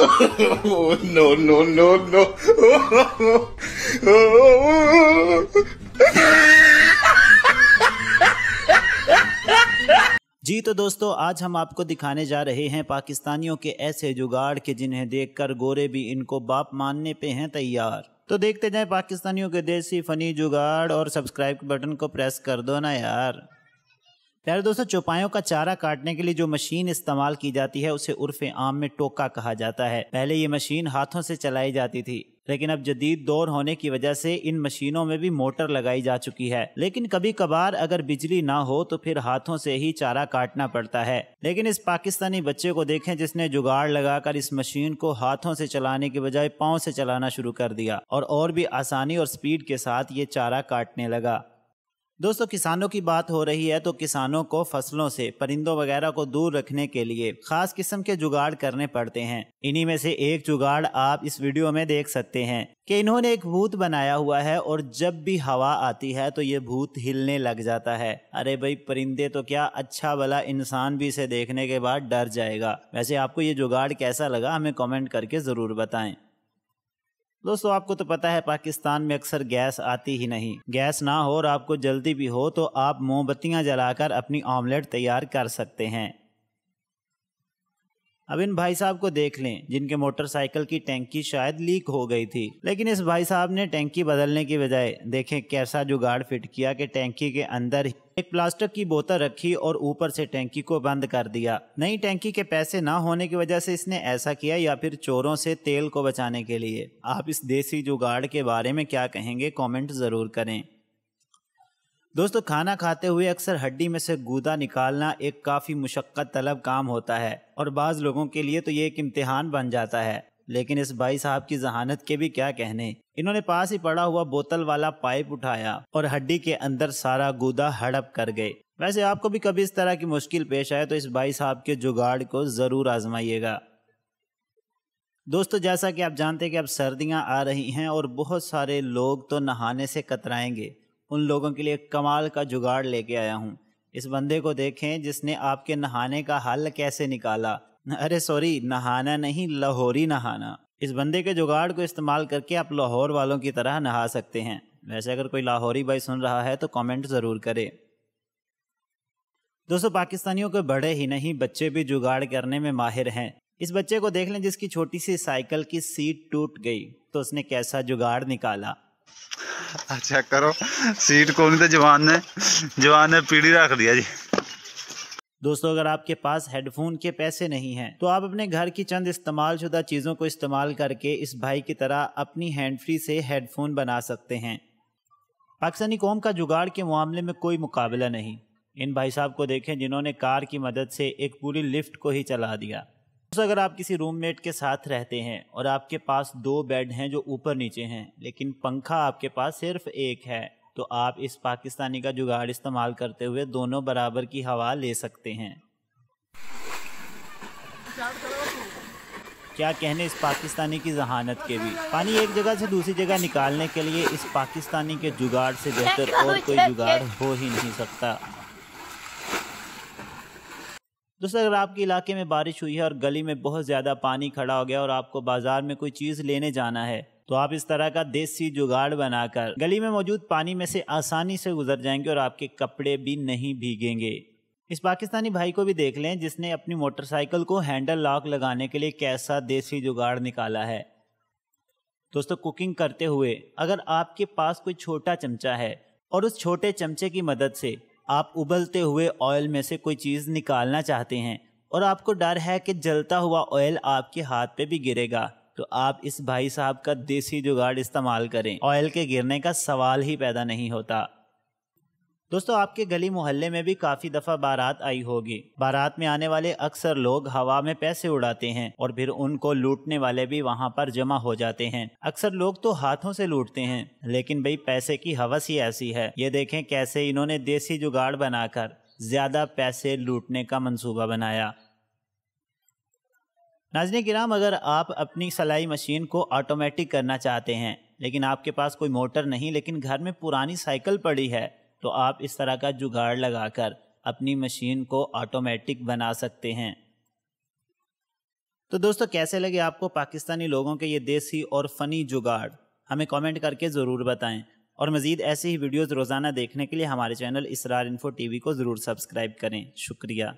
no, no, no, no. जी तो दोस्तों आज हम आपको दिखाने जा रहे हैं पाकिस्तानियों के ऐसे जुगाड़ के जिन्हें देखकर गोरे भी इनको बाप मानने पे हैं तैयार तो देखते जाएं पाकिस्तानियों के देसी फनी जुगाड़ और सब्सक्राइब बटन को प्रेस कर दो ना यार प्यारे दोस्तों चौपायों का चारा काटने के लिए जो मशीन इस्तेमाल की जाती है उसे उर्फ आम में टोका कहा जाता है पहले ये मशीन हाथों से चलाई जाती थी लेकिन अब जदीद दौर होने की वजह से इन मशीनों में भी मोटर लगाई जा चुकी है लेकिन कभी कभार अगर बिजली ना हो तो फिर हाथों से ही चारा काटना पड़ता है लेकिन इस पाकिस्तानी बच्चे को देखें जिसने जुगाड़ लगाकर इस मशीन को हाथों से चलाने के बजाय पाँव से चलाना शुरू कर दिया और और भी आसानी और स्पीड के साथ ये चारा काटने लगा दोस्तों किसानों की बात हो रही है तो किसानों को फसलों से परिंदों वगैरह को दूर रखने के लिए खास किस्म के जुगाड़ करने पड़ते हैं इन्हीं में से एक जुगाड़ आप इस वीडियो में देख सकते हैं कि इन्होंने एक भूत बनाया हुआ है और जब भी हवा आती है तो ये भूत हिलने लग जाता है अरे भाई परिंदे तो क्या अच्छा भला इंसान भी इसे देखने के बाद डर जाएगा वैसे आपको ये जुगाड़ कैसा लगा हमें कॉमेंट करके जरूर बताएं दोस्तों आपको तो पता है पाकिस्तान में अक्सर गैस आती ही नहीं गैस ना हो और आपको जल्दी भी हो तो आप मोमबत्तियां जलाकर अपनी ऑमलेट तैयार कर सकते हैं अब इन भाई साहब को देख लें जिनके मोटरसाइकिल की टैंकी शायद लीक हो गई थी लेकिन इस भाई साहब ने टैंकी बदलने की बजाय देखें कैसा जुगाड़ फिट किया कि टैंकी के अंदर एक प्लास्टिक की बोतल रखी और ऊपर से टैंकी को बंद कर दिया नई टैंकी के पैसे ना होने की वजह से इसने ऐसा किया या फिर चोरों से तेल को बचाने के लिए आप इस देसी जुगाड़ के बारे में क्या कहेंगे कॉमेंट जरूर करें दोस्तों खाना खाते हुए अक्सर हड्डी में से गूदा निकालना एक काफ़ी मुशक्क़त तलब काम होता है और बाज़ लोगों के लिए तो ये एक इम्तिहान बन जाता है लेकिन इस भाई साहब की जहानत के भी क्या कहने इन्होंने पास ही पड़ा हुआ बोतल वाला पाइप उठाया और हड्डी के अंदर सारा गूदा हड़प कर गए वैसे आपको भी कभी इस तरह की मुश्किल पेश आए तो इस भाई साहब के जुगाड़ को ज़रूर आजमाइएगा दोस्तों जैसा कि आप जानते हैं कि अब सर्दियां आ रही हैं और बहुत सारे लोग तो नहाने से कतराएंगे उन लोगों के लिए कमाल का जुगाड़ लेके आया हूँ इस बंदे को देखें जिसने आपके नहाने का हल कैसे निकाला अरे सॉरी नहाना नहीं लाहौरी नहाना इस बंदे के जुगाड़ को इस्तेमाल करके आप लाहौर वालों की तरह नहा सकते हैं वैसे अगर कोई लाहौरी भाई सुन रहा है तो कमेंट ज़रूर करे दोस्तों पाकिस्तानियों के बड़े ही नहीं बच्चे भी जुगाड़ करने में माहिर हैं इस बच्चे को देख लें जिसकी छोटी सी साइकिल की सीट टूट गई तो उसने कैसा जुगाड़ निकाला चेक अच्छा, करो सीट को नहीं तो जवान ने जवान ने पीढ़ी रख दिया जी दोस्तों अगर आपके पास हेडफोन के पैसे नहीं हैं तो आप अपने घर की चंद इस्तेमाल शुदा चीज़ों को इस्तेमाल करके इस भाई की तरह अपनी हैंड फ्री से हेडफोन बना सकते हैं पाकिस्तानी कौम का जुगाड़ के मामले में कोई मुकाबला नहीं इन भाई साहब को देखें जिन्होंने कार की मदद से एक पूरी लिफ्ट को ही चला दिया अगर आप किसी रूममेट के साथ रहते हैं और आपके पास दो बेड हैं जो ऊपर नीचे हैं लेकिन पंखा आपके पास सिर्फ एक है तो आप इस पाकिस्तानी का जुगाड़ इस्तेमाल करते हुए दोनों बराबर की हवा ले सकते हैं क्या कहने इस पाकिस्तानी की जहानत के भी पानी एक जगह से दूसरी जगह निकालने के लिए इस पाकिस्तानी के जुगाड़ से बेहतर और कोई जुगाड़ हो ही नहीं सकता दोस्तों अगर आपके इलाके में बारिश हुई है और गली में बहुत ज़्यादा पानी खड़ा हो गया और आपको बाजार में कोई चीज़ लेने जाना है तो आप इस तरह का देसी जुगाड़ बनाकर गली में मौजूद पानी में से आसानी से गुजर जाएंगे और आपके कपड़े भी नहीं भीगेंगे इस पाकिस्तानी भाई को भी देख लें जिसने अपनी मोटरसाइकिल को हैंडल लॉक लगाने के लिए कैसा देसी जुगाड़ निकाला है दोस्तों कुकिंग करते हुए अगर आपके पास कोई छोटा चमचा है और उस छोटे चमचे की मदद से आप उबलते हुए ऑयल में से कोई चीज़ निकालना चाहते हैं और आपको डर है कि जलता हुआ ऑयल आपके हाथ पे भी गिरेगा तो आप इस भाई साहब का देसी जुगाड़ इस्तेमाल करें ऑयल के गिरने का सवाल ही पैदा नहीं होता दोस्तों आपके गली मोहल्ले में भी काफी दफा बारात आई होगी बारात में आने वाले अक्सर लोग हवा में पैसे उड़ाते हैं और फिर उनको लूटने वाले भी वहाँ पर जमा हो जाते हैं अक्सर लोग तो हाथों से लूटते हैं लेकिन भाई पैसे की हवस ही ऐसी है ये देखें कैसे इन्होंने देसी जुगाड़ बनाकर ज्यादा पैसे लूटने का मनसूबा बनाया नाजन किराम अगर आप अपनी सिलाई मशीन को ऑटोमेटिक करना चाहते हैं लेकिन आपके पास कोई मोटर नहीं लेकिन घर में पुरानी साइकिल पड़ी है तो आप इस तरह का जुगाड़ लगाकर अपनी मशीन को ऑटोमेटिक बना सकते हैं तो दोस्तों कैसे लगे आपको पाकिस्तानी लोगों के ये देसी और फ़नी जुगाड़ हमें कमेंट करके ज़रूर बताएं और मज़ीद ऐसी ही वीडियोस रोज़ाना देखने के लिए हमारे चैनल इसरार इन्फो टीवी को ज़रूर सब्सक्राइब करें शुक्रिया